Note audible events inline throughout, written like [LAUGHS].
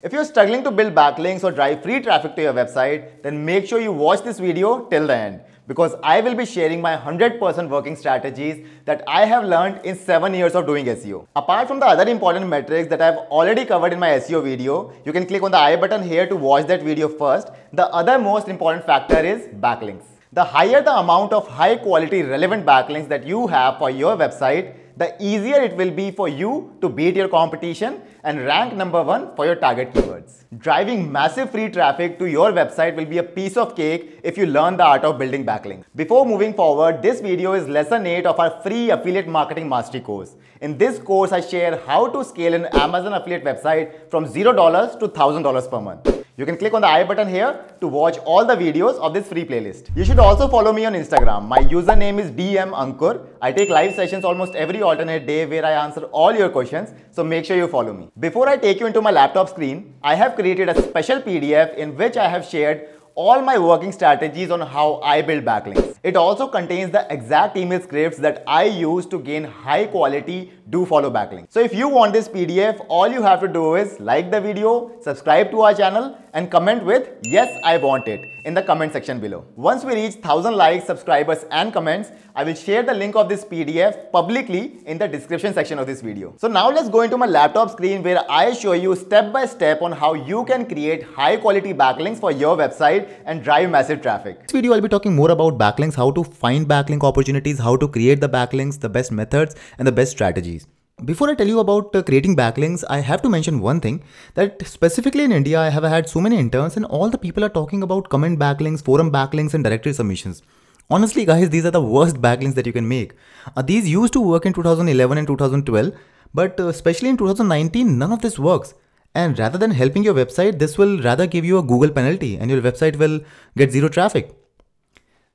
If you're struggling to build backlinks or drive free traffic to your website, then make sure you watch this video till the end because I will be sharing my 100% working strategies that I have learned in 7 years of doing SEO. Apart from the other important metrics that I have already covered in my SEO video, you can click on the I button here to watch that video first. The other most important factor is backlinks. The higher the amount of high quality relevant backlinks that you have for your website, the easier it will be for you to beat your competition and rank number one for your target keywords. Driving massive free traffic to your website will be a piece of cake if you learn the art of building backlinks. Before moving forward, this video is lesson 8 of our free affiliate marketing mastery course. In this course, I share how to scale an Amazon affiliate website from $0 to $1000 per month. You can click on the i button here to watch all the videos of this free playlist. You should also follow me on Instagram. My username is DM I take live sessions almost every alternate day where I answer all your questions, so make sure you follow me. Before I take you into my laptop screen, I have created a special PDF in which I have shared all my working strategies on how I build backlinks. It also contains the exact email scripts that I use to gain high quality do follow backlink. So if you want this PDF, all you have to do is like the video, subscribe to our channel and comment with yes, I want it in the comment section below. Once we reach 1000 likes, subscribers and comments, I will share the link of this PDF publicly in the description section of this video. So now let's go into my laptop screen where I show you step by step on how you can create high quality backlinks for your website and drive massive traffic. This video I'll be talking more about backlinks, how to find backlink opportunities, how to create the backlinks, the best methods and the best strategies. Before I tell you about uh, creating backlinks, I have to mention one thing that specifically in India, I have had so many interns and all the people are talking about comment backlinks, forum backlinks and directory submissions. Honestly guys, these are the worst backlinks that you can make. Uh, these used to work in 2011 and 2012, but uh, especially in 2019, none of this works. And rather than helping your website, this will rather give you a Google penalty and your website will get zero traffic.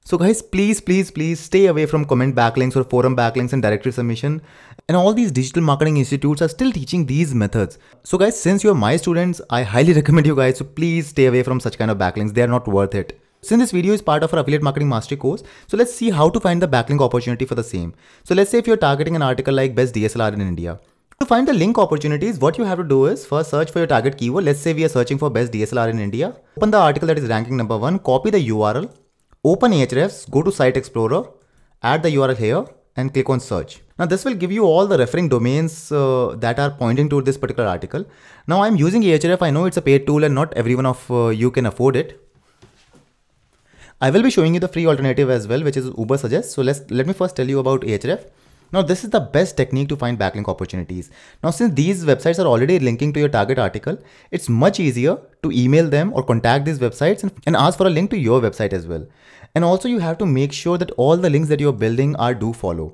So guys, please, please, please stay away from comment backlinks or forum backlinks and directory submission. And all these digital marketing institutes are still teaching these methods. So guys, since you're my students, I highly [LAUGHS] recommend you guys to so please stay away from such kind of backlinks. They are not worth it. Since this video is part of our affiliate marketing mastery course, so let's see how to find the backlink opportunity for the same. So let's say if you're targeting an article like best DSLR in India. To find the link opportunities, what you have to do is first search for your target keyword. Let's say we are searching for best DSLR in India. Open the article that is ranking number one, copy the URL Open Ahrefs, go to Site Explorer, add the URL here and click on search. Now this will give you all the referring domains uh, that are pointing to this particular article. Now I'm using AHREF. I know it's a paid tool and not everyone of uh, you can afford it. I will be showing you the free alternative as well, which is Uber Suggest. So let's let me first tell you about Ahrefs. Now this is the best technique to find backlink opportunities. Now since these websites are already linking to your target article, it's much easier to email them or contact these websites and ask for a link to your website as well. And also you have to make sure that all the links that you're building are do follow.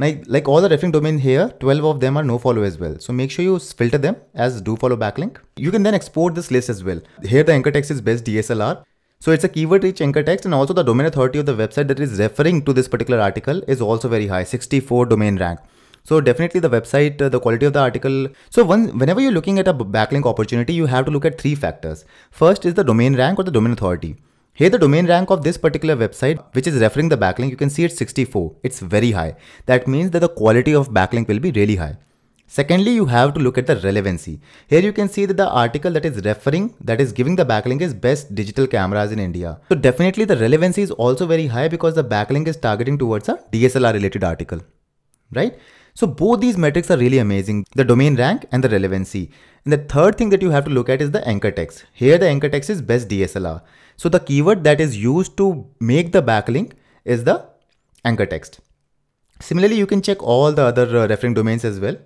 Like, like all the referring domain here, 12 of them are no follow as well. So make sure you filter them as do follow backlink. You can then export this list as well. Here the anchor text is best DSLR so it's a keyword rich anchor text and also the domain authority of the website that is referring to this particular article is also very high, 64 domain rank. So definitely the website, uh, the quality of the article. So whenever you're looking at a backlink opportunity, you have to look at three factors. First is the domain rank or the domain authority. Here the domain rank of this particular website which is referring the backlink you can see it's 64 it's very high that means that the quality of backlink will be really high Secondly, you have to look at the relevancy. Here you can see that the article that is referring, that is giving the backlink is best digital cameras in India. So definitely the relevancy is also very high because the backlink is targeting towards a DSLR related article, right? So both these metrics are really amazing, the domain rank and the relevancy. And the third thing that you have to look at is the anchor text. Here the anchor text is best DSLR. So the keyword that is used to make the backlink is the anchor text. Similarly, you can check all the other uh, referring domains as well.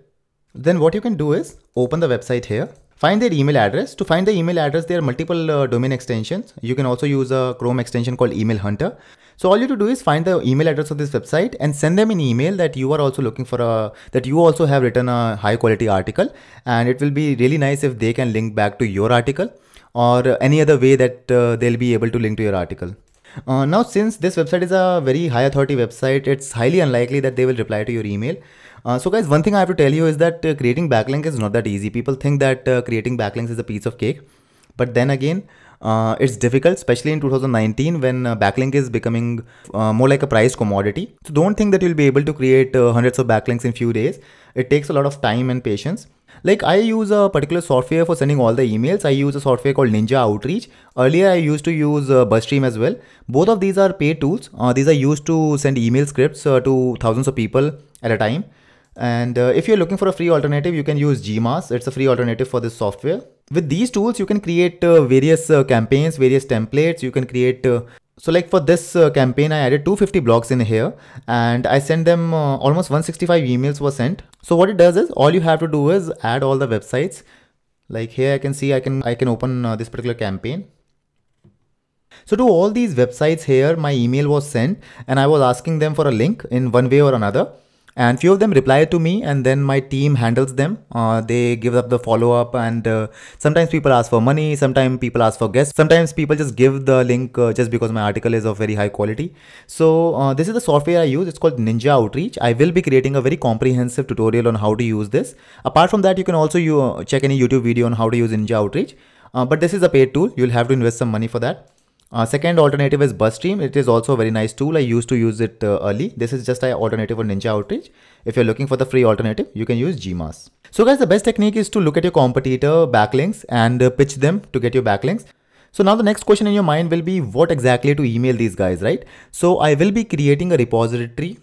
Then what you can do is open the website here. Find their email address. To find the email address, there are multiple uh, domain extensions. You can also use a Chrome extension called Email Hunter. So all you to do is find the email address of this website and send them an email that you are also looking for a that you also have written a high quality article and it will be really nice if they can link back to your article or any other way that uh, they'll be able to link to your article. Uh, now since this website is a very high authority website, it's highly unlikely that they will reply to your email. Uh, so guys, one thing I have to tell you is that uh, creating backlink is not that easy. People think that uh, creating backlinks is a piece of cake. But then again, uh, it's difficult, especially in 2019 when uh, backlink is becoming uh, more like a priced commodity. So don't think that you'll be able to create hundreds of backlinks in few days. It takes a lot of time and patience. Like I use a particular software for sending all the emails. I use a software called Ninja Outreach. Earlier I used to use uh, Bustream as well. Both of these are paid tools. Uh, these are used to send email scripts uh, to thousands of people at a time. And uh, if you're looking for a free alternative, you can use GMAS. It's a free alternative for this software. With these tools, you can create uh, various uh, campaigns, various templates. You can create uh, so like for this uh, campaign, I added 250 blocks in here and I sent them uh, almost 165 emails were sent. So what it does is all you have to do is add all the websites. Like here I can see I can I can open uh, this particular campaign. So to all these websites here, my email was sent and I was asking them for a link in one way or another and few of them reply to me and then my team handles them uh, they give up the follow-up and uh, sometimes people ask for money sometimes people ask for guests sometimes people just give the link uh, just because my article is of very high quality so uh, this is the software i use it's called ninja outreach i will be creating a very comprehensive tutorial on how to use this apart from that you can also you uh, check any youtube video on how to use ninja outreach uh, but this is a paid tool you'll have to invest some money for that uh, second alternative is BuzzStream. It is also a very nice tool. I used to use it uh, early. This is just an alternative for Ninja Outreach. If you're looking for the free alternative, you can use GMAS. So guys, the best technique is to look at your competitor backlinks and uh, pitch them to get your backlinks. So now the next question in your mind will be what exactly to email these guys, right? So I will be creating a repository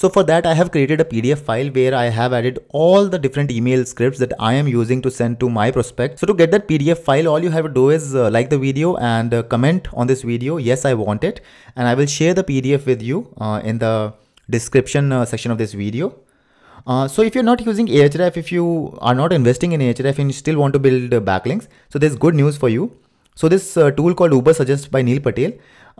so for that, I have created a PDF file where I have added all the different email scripts that I am using to send to my prospect. So to get that PDF file, all you have to do is uh, like the video and uh, comment on this video. Yes, I want it. And I will share the PDF with you uh, in the description uh, section of this video. Uh, so if you're not using Ahref, if you are not investing in Ahref and you still want to build uh, backlinks, so there's good news for you. So this uh, tool called Uber Suggest by Neil Patel,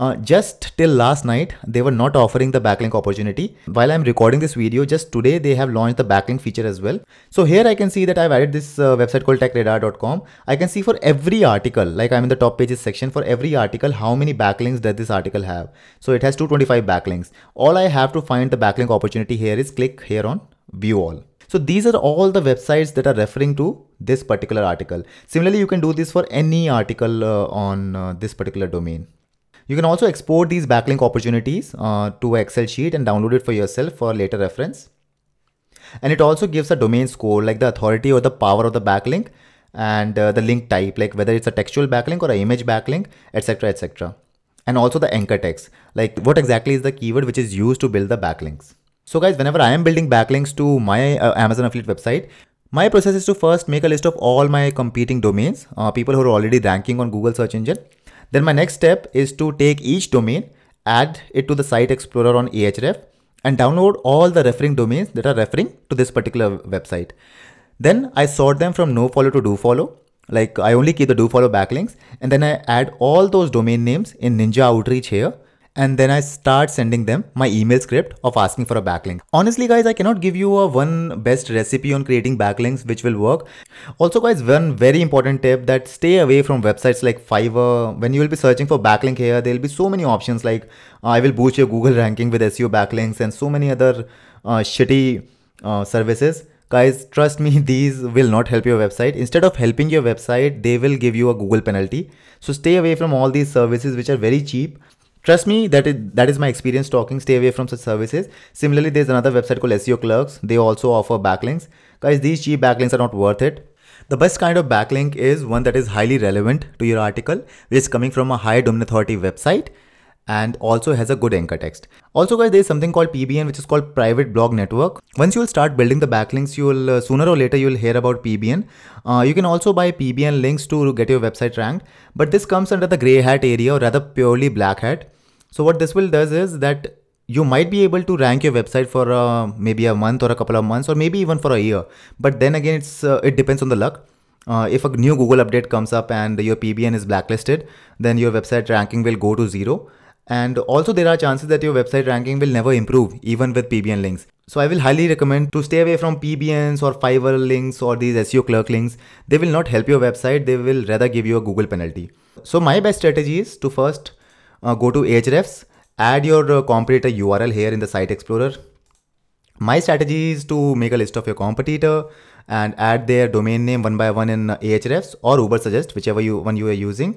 uh, just till last night, they were not offering the backlink opportunity. While I'm recording this video, just today they have launched the backlink feature as well. So here I can see that I've added this uh, website called techradar.com. I can see for every article, like I'm in the top pages section, for every article, how many backlinks does this article have? So it has 225 backlinks. All I have to find the backlink opportunity here is click here on view all. So these are all the websites that are referring to this particular article. Similarly, you can do this for any article uh, on uh, this particular domain. You can also export these backlink opportunities uh, to Excel sheet and download it for yourself for later reference. And it also gives a domain score like the authority or the power of the backlink and uh, the link type like whether it's a textual backlink or an image backlink etc etc and also the anchor text like what exactly is the keyword which is used to build the backlinks so guys whenever i am building backlinks to my uh, amazon affiliate website my process is to first make a list of all my competing domains uh, people who are already ranking on google search engine then my next step is to take each domain, add it to the site explorer on Ahref and download all the referring domains that are referring to this particular website. Then I sort them from no follow to do follow. Like I only keep the do follow backlinks and then I add all those domain names in Ninja Outreach here and then I start sending them my email script of asking for a backlink. Honestly guys, I cannot give you a one best recipe on creating backlinks which will work. Also guys, one very important tip that stay away from websites like Fiverr. When you will be searching for backlink here, there will be so many options like uh, I will boost your Google ranking with SEO backlinks and so many other uh, shitty uh, services guys trust me [LAUGHS] these will not help your website instead of helping your website they will give you a google penalty so stay away from all these services which are very cheap Trust me, that is that is my experience talking. Stay away from such services. Similarly, there's another website called SEO Clerks. They also offer backlinks. Guys, these cheap backlinks are not worth it. The best kind of backlink is one that is highly relevant to your article, which is coming from a high domain authority website and also has a good anchor text. Also guys, there is something called PBN which is called Private Blog Network. Once you will start building the backlinks, you will uh, sooner or later you will hear about PBN. Uh, you can also buy PBN links to get your website ranked, but this comes under the gray hat area or rather purely black hat. So what this will does is that you might be able to rank your website for uh, maybe a month or a couple of months or maybe even for a year. But then again, it's uh, it depends on the luck. Uh, if a new Google update comes up and your PBN is blacklisted, then your website ranking will go to zero. And also there are chances that your website ranking will never improve even with PBN links. So I will highly recommend to stay away from PBNs or Fiverr links or these SEO clerk links. They will not help your website. They will rather give you a Google penalty. So my best strategy is to first uh, go to Ahrefs, add your uh, competitor URL here in the site explorer. My strategy is to make a list of your competitor, and add their domain name one by one in ahrefs or uber suggest whichever you, one you are using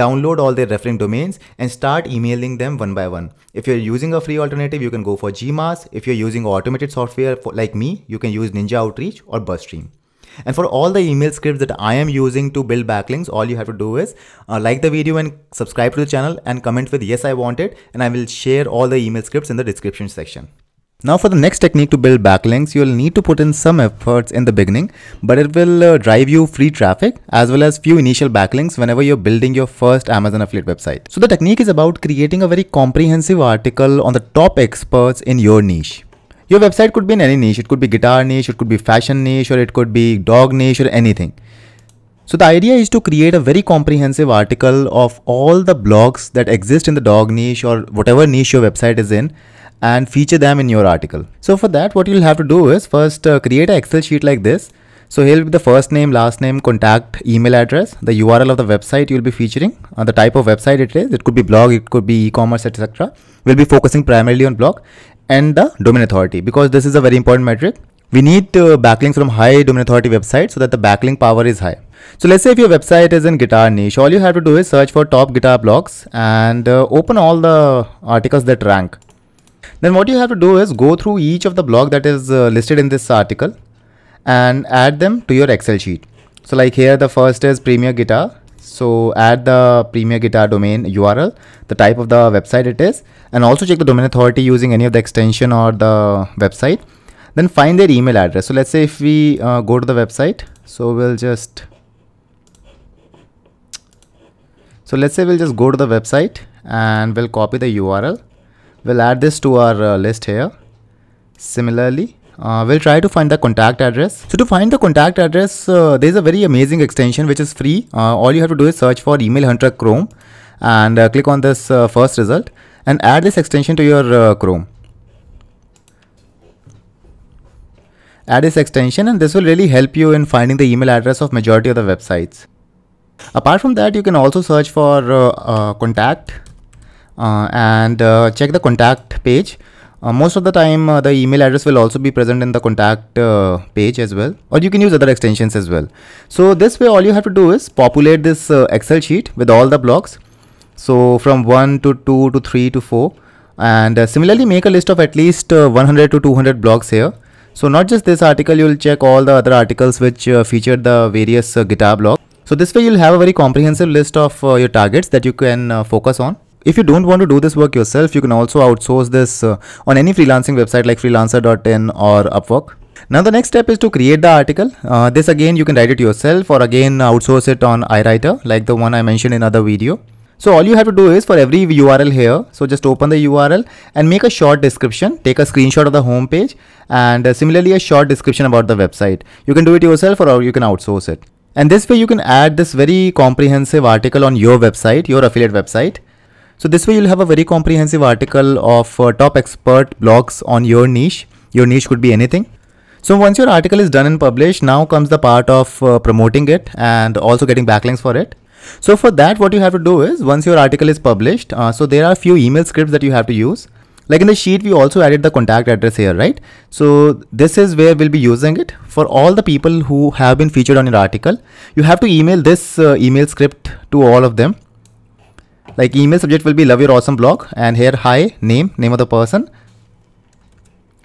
download all their referring domains and start emailing them one by one if you're using a free alternative you can go for gmas if you're using automated software for, like me you can use ninja outreach or buzzstream and for all the email scripts that I am using to build backlinks, all you have to do is uh, like the video and subscribe to the channel and comment with yes, I want it. And I will share all the email scripts in the description section. Now for the next technique to build backlinks, you'll need to put in some efforts in the beginning, but it will uh, drive you free traffic as well as few initial backlinks whenever you're building your first Amazon affiliate website. So the technique is about creating a very comprehensive article on the top experts in your niche. Your website could be in any niche. It could be guitar niche, it could be fashion niche, or it could be dog niche or anything. So the idea is to create a very comprehensive article of all the blogs that exist in the dog niche or whatever niche your website is in and feature them in your article. So for that, what you'll have to do is first uh, create an Excel sheet like this. So here will be the first name, last name, contact, email address, the URL of the website you'll be featuring, uh, the type of website it is. It could be blog, it could be e-commerce, etc. We'll be focusing primarily on blog and the domain authority because this is a very important metric. We need uh, backlinks from high domain authority websites so that the backlink power is high. So let's say if your website is in guitar niche, all you have to do is search for top guitar blogs and uh, open all the articles that rank. Then what you have to do is go through each of the block that is uh, listed in this article and add them to your Excel sheet. So like here the first is Premier Guitar. So add the Premier Guitar domain URL, the type of the website it is, and also check the domain authority using any of the extension or the website. Then find their email address. So let's say if we uh, go to the website, so we'll just so let's say we'll just go to the website and we'll copy the URL We'll add this to our uh, list here. Similarly, uh, we'll try to find the contact address. So to find the contact address, uh, there's a very amazing extension which is free. Uh, all you have to do is search for email hunter Chrome and uh, click on this uh, first result and add this extension to your Chrome. Add this extension and this will really help you in finding the email address of majority of the websites. Apart from that, you can also search for contact uh, and uh, check the contact page. Uh, most of the time, the email address will also be present in the contact page as well, or you can use other extensions as well. So this way, all you have to do is populate this Excel sheet with all the blocks. So from 1 to 2 to 3 to 4 and uh, similarly make a list of at least uh, 100 to 200 blocks here so not just this article you will check all the other articles which uh, feature the various guitar blocks. so this way you'll have a very comprehensive list of your targets that you can focus on if you don't want to do this work yourself, you can also outsource this uh, on any freelancing website like freelancer.in or Upwork. Now the next step is to create the article. Uh, this again you can write it yourself or again uh, outsource it on iWriter like the one I mentioned in other video. So all you have to do is for every URL here, so just open the URL and make a short description, take a screenshot of the home page and uh, similarly a short description about the website. You can do it yourself or you can outsource it. And this way you can add this very comprehensive article on your website, your affiliate website. So this way you'll have a very comprehensive article of uh, top expert blogs on your niche. Your niche could be anything. So once your article is done and published, now comes the part of uh, promoting it and also getting backlinks for it. So for that, what you have to do is once your article is published, uh, so there are a few email scripts that you have to use. Like in the sheet, we also added the contact address here, right? So this is where we'll be using it for all the people who have been featured on your article. You have to email this uh, email script to all of them like email subject will be love your awesome blog and here hi name name of the person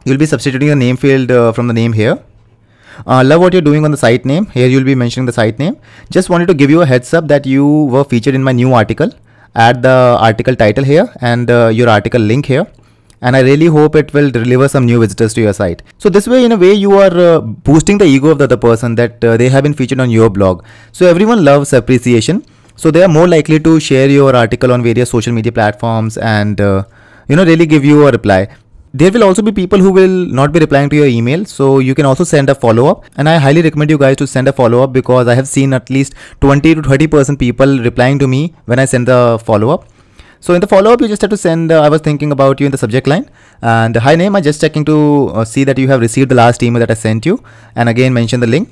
you'll be substituting the name field uh, from the name here uh, love what you're doing on the site name here you'll be mentioning the site name just wanted to give you a heads up that you were featured in my new article add the article title here and uh, your article link here and I really hope it will deliver some new visitors to your site. So this way, in a way, you are uh, boosting the ego of the other person that uh, they have been featured on your blog. So everyone loves appreciation. So they are more likely to share your article on various social media platforms and uh, you know really give you a reply. There will also be people who will not be replying to your email. So you can also send a follow up and I highly recommend you guys to send a follow up because I have seen at least 20 to 30% people replying to me when I send the follow up. So in the follow up, you just have to send, uh, I was thinking about you in the subject line and hi name, i just checking to uh, see that you have received the last email that I sent you and again mention the link.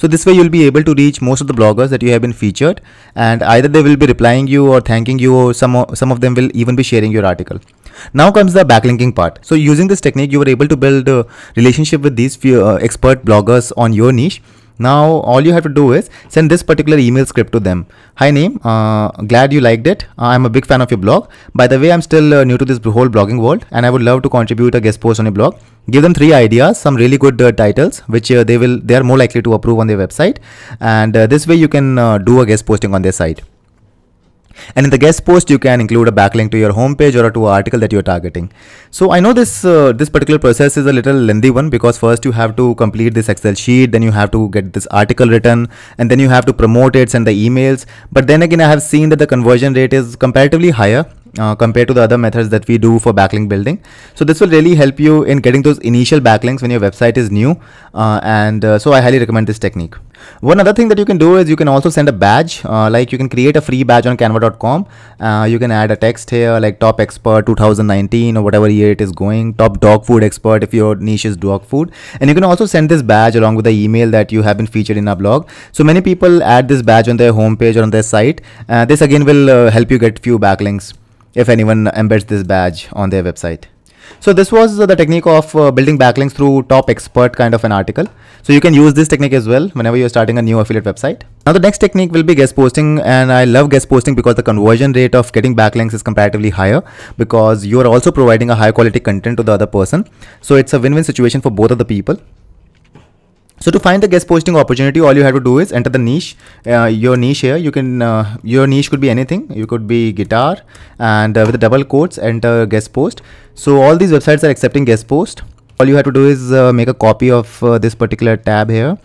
So this way you'll be able to reach most of the bloggers that you have been featured and either they will be replying you or thanking you or some, some of them will even be sharing your article. Now comes the backlinking part. So using this technique you were able to build a relationship with these few, uh, expert bloggers on your niche now all you have to do is send this particular email script to them. Hi name, uh, glad you liked it. Uh, I'm a big fan of your blog. By the way, I'm still uh, new to this whole blogging world and I would love to contribute a guest post on your blog. Give them three ideas, some really good uh, titles, which uh, they will they are more likely to approve on their website. And uh, this way you can do a guest posting on their site. And in the guest post, you can include a backlink to your homepage or to an article that you're targeting. So I know this, uh, this particular process is a little lengthy one because first you have to complete this Excel sheet, then you have to get this article written, and then you have to promote it, send the emails. But then again, I have seen that the conversion rate is comparatively higher uh, compared to the other methods that we do for backlink building. So this will really help you in getting those initial backlinks when your website is new. Uh, and uh, so I highly recommend this technique. One other thing that you can do is you can also send a badge, uh, like you can create a free badge on canva.com. Uh, you can add a text here like top expert 2019 or whatever year it is going, top dog food expert if your niche is dog food. And you can also send this badge along with the email that you have been featured in our blog. So many people add this badge on their homepage or on their site. Uh, this again will help you get few backlinks if anyone embeds this badge on their website. So this was the technique of uh, building backlinks through top expert kind of an article. So you can use this technique as well whenever you're starting a new affiliate website. Now the next technique will be guest posting and I love guest posting because the conversion rate of getting backlinks is comparatively higher because you're also providing a high quality content to the other person. So it's a win-win situation for both of the people. So to find the guest posting opportunity, all you have to do is enter the niche, uh, your niche here. You can, uh, your niche could be anything. You could be guitar and uh, with the double quotes, enter guest post. So all these websites are accepting guest post. All you have to do is uh, make a copy of uh, this particular tab here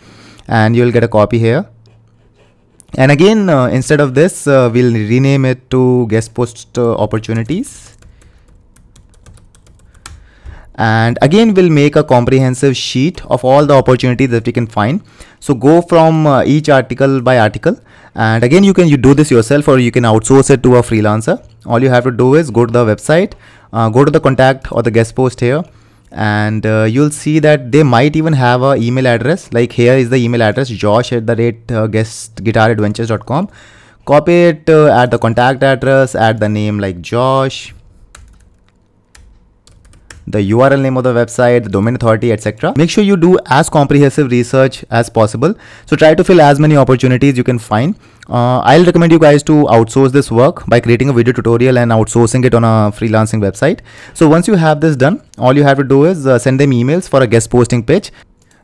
and you'll get a copy here. And again, uh, instead of this, we'll rename it to guest post opportunities and again we'll make a comprehensive sheet of all the opportunities that we can find so go from uh, each article by article and again you can you do this yourself or you can outsource it to a freelancer all you have to do is go to the website uh, go to the contact or the guest post here and uh, you'll see that they might even have a email address like here is the email address josh at the rate uh, guestguitaradventures.com copy it uh, at the contact address add the name like josh the URL name of the website, the domain authority, etc. Make sure you do as comprehensive research as possible. So try to fill as many opportunities you can find. Uh, I'll recommend you guys to outsource this work by creating a video tutorial and outsourcing it on a freelancing website. So once you have this done, all you have to do is uh, send them emails for a guest posting pitch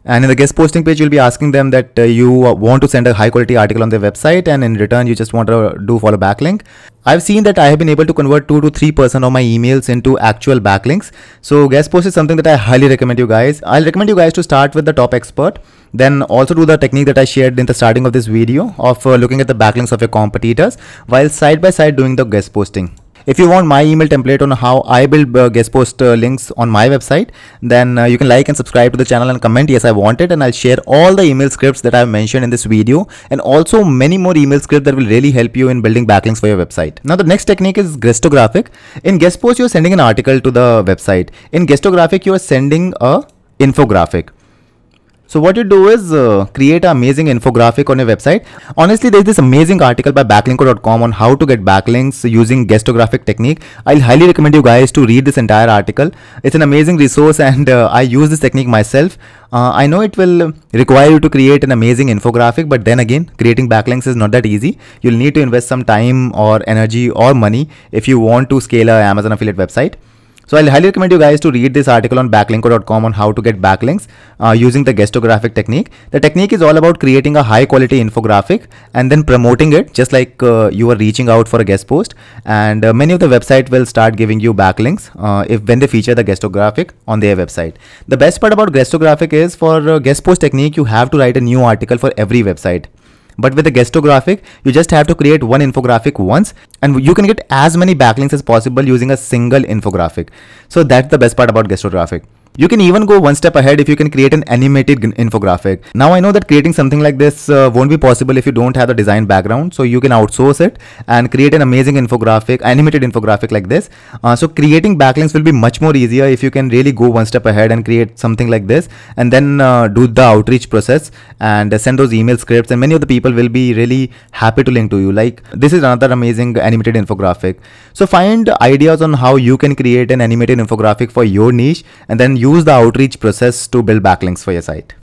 and in the guest posting page, you'll be asking them that uh, you want to send a high quality article on their website and in return, you just want to do follow backlink. I've seen that I have been able to convert 2 to 3% of my emails into actual backlinks. So guest post is something that I highly recommend you guys. I'll recommend you guys to start with the top expert. Then also do the technique that I shared in the starting of this video of uh, looking at the backlinks of your competitors while side by side doing the guest posting. If you want my email template on how I build uh, guest post uh, links on my website, then uh, you can like and subscribe to the channel and comment yes I want it and I'll share all the email scripts that I've mentioned in this video and also many more email scripts that will really help you in building backlinks for your website. Now the next technique is guestographic. In guest post you're sending an article to the website. In guestographic you're sending a infographic. So what you do is uh, create an amazing infographic on your website. Honestly, there's this amazing article by backlinko.com on how to get backlinks using guestographic technique. I'll highly recommend you guys to read this entire article. It's an amazing resource [LAUGHS] and uh, I use this technique myself. Uh, I know it will require you to create an amazing infographic, but then again, creating backlinks is not that easy. You'll need to invest some time or energy or money if you want to scale a Amazon affiliate website. So I'll highly recommend you guys to read this article on backlinko.com on how to get backlinks uh, using the gestographic technique. The technique is all about creating a high quality infographic and then promoting it just like uh, you are reaching out for a guest post and uh, many of the website will start giving you backlinks uh, if when they feature the gestographic on their website. The best part about gestographic is for uh, guest post technique you have to write a new article for every website. But with the graphic, you just have to create one infographic once and you can get as many backlinks as possible using a single infographic. So that's the best part about graphic. You can even go one step ahead if you can create an animated infographic. Now I know that creating something like this uh, won't be possible if you don't have the design background. So you can outsource it and create an amazing infographic, animated infographic like this. Uh, so creating backlinks will be much more easier if you can really go one step ahead and create something like this and then uh, do the outreach process and send those email scripts and many of the people will be really happy to link to you. Like this is another amazing animated infographic. So find ideas on how you can create an animated infographic for your niche and then use the outreach process to build backlinks for your site.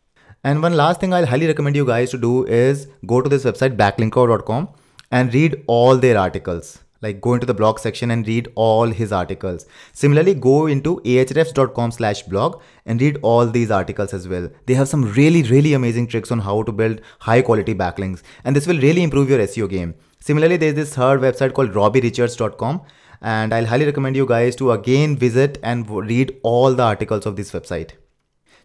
And one last thing I'll highly recommend you guys to do is go to this website backlinko.com and read all their articles. Like go into the blog section and read all his articles. Similarly, go into ahrefs.com slash blog and read all these articles as well. They have some really, really amazing tricks on how to build high quality backlinks. And this will really improve your SEO game. Similarly, there's this third website called robbyrichards.com and I'll highly recommend you guys to again visit and read all the articles of this website.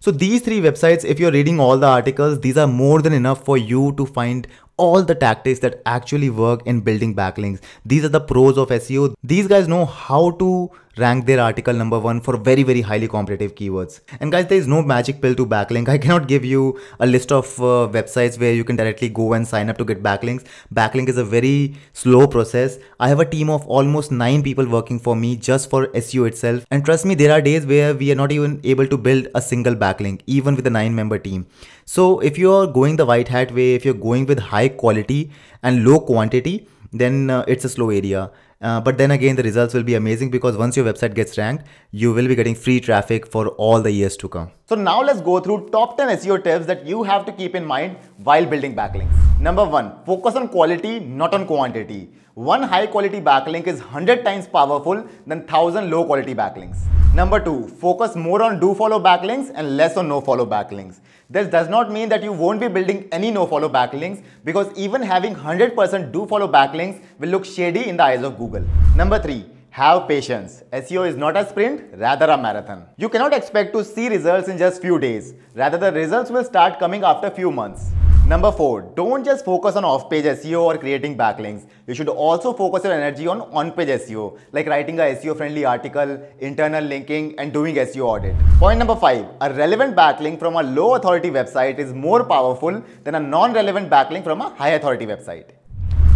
So these three websites, if you're reading all the articles, these are more than enough for you to find all the tactics that actually work in building backlinks. These are the pros of SEO. These guys know how to rank their article number one for very, very highly competitive keywords. And guys, there is no magic pill to backlink. [LAUGHS] I cannot give you a list of uh, websites where you can directly go and sign up to get backlinks. Backlink is a very slow process. I have a team of almost nine people working for me just for SEO itself. And trust me, there are days where we are not even able to build a single backlink, even with a nine member team. So if you are going the white hat way, if you're going with high quality and low quantity, then uh, it's a slow area uh, but then again, the results will be amazing because once your website gets ranked, you will be getting free traffic for all the years to come. So now let's go through top 10 SEO tips that you have to keep in mind while building backlinks. Number one, focus on quality, not on quantity. One high quality backlink is 100 times powerful than 1000 low quality backlinks. Number two, focus more on do follow backlinks and less on no follow backlinks. This does not mean that you won't be building any no follow backlinks because even having 100% do follow backlinks will look shady in the eyes of Google. Number three, have patience. SEO is not a sprint, rather a marathon. You cannot expect to see results in just few days. Rather, the results will start coming after few months. Number 4. Don't just focus on off-page SEO or creating backlinks. You should also focus your energy on on-page SEO, like writing a SEO-friendly article, internal linking, and doing SEO audit. Point number 5. A relevant backlink from a low-authority website is more powerful than a non-relevant backlink from a high-authority website.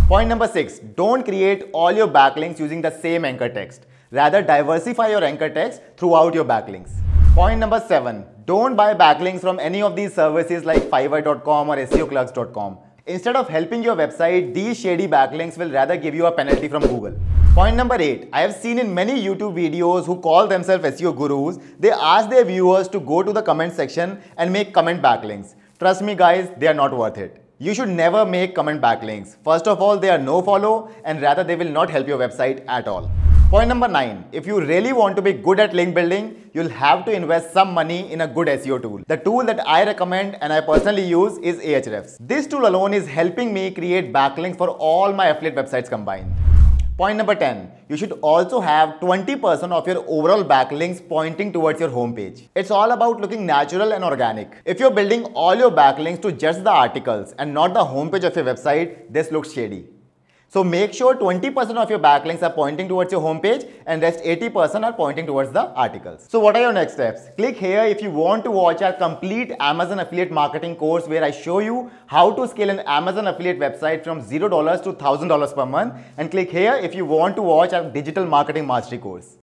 Point number 6. Don't create all your backlinks using the same anchor text. Rather, diversify your anchor text throughout your backlinks. Point number 7. Don't buy backlinks from any of these services like Fiverr.com or SEOclerks.com. Instead of helping your website, these shady backlinks will rather give you a penalty from Google. Point number 8. I have seen in many YouTube videos who call themselves SEO gurus, they ask their viewers to go to the comment section and make comment backlinks. Trust me guys, they are not worth it. You should never make comment backlinks. First of all, they are no follow and rather they will not help your website at all. Point number nine, if you really want to be good at link building, you'll have to invest some money in a good SEO tool. The tool that I recommend and I personally use is Ahrefs. This tool alone is helping me create backlinks for all my affiliate websites combined. Point number 10, you should also have 20% of your overall backlinks pointing towards your homepage. It's all about looking natural and organic. If you're building all your backlinks to just the articles and not the homepage of your website, this looks shady. So make sure 20% of your backlinks are pointing towards your homepage and rest 80% are pointing towards the articles. So what are your next steps? Click here if you want to watch our complete Amazon affiliate marketing course where I show you how to scale an Amazon affiliate website from $0 to $1000 per month and click here if you want to watch our digital marketing mastery course.